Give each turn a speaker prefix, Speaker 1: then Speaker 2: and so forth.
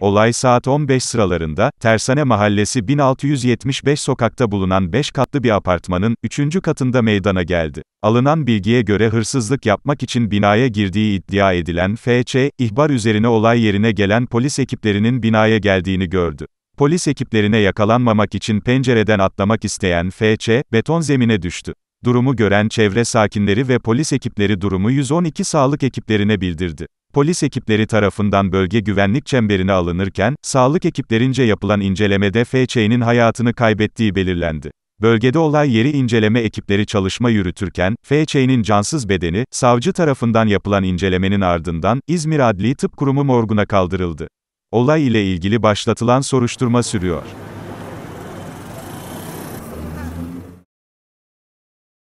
Speaker 1: Olay saat 15 sıralarında, Tersane Mahallesi 1675 sokakta bulunan 5 katlı bir apartmanın 3. katında meydana geldi. Alınan bilgiye göre hırsızlık yapmak için binaya girdiği iddia edilen F.Ç., ihbar üzerine olay yerine gelen polis ekiplerinin binaya geldiğini gördü. Polis ekiplerine yakalanmamak için pencereden atlamak isteyen F.Ç., beton zemine düştü. Durumu gören çevre sakinleri ve polis ekipleri durumu 112 sağlık ekiplerine bildirdi polis ekipleri tarafından bölge güvenlik çemberine alınırken, sağlık ekiplerince yapılan incelemede F.Ç.'nin hayatını kaybettiği belirlendi. Bölgede olay yeri inceleme ekipleri çalışma yürütürken, F.Ç.'nin cansız bedeni, savcı tarafından yapılan incelemenin ardından, İzmir Adli Tıp Kurumu morguna kaldırıldı. Olay ile ilgili başlatılan soruşturma sürüyor.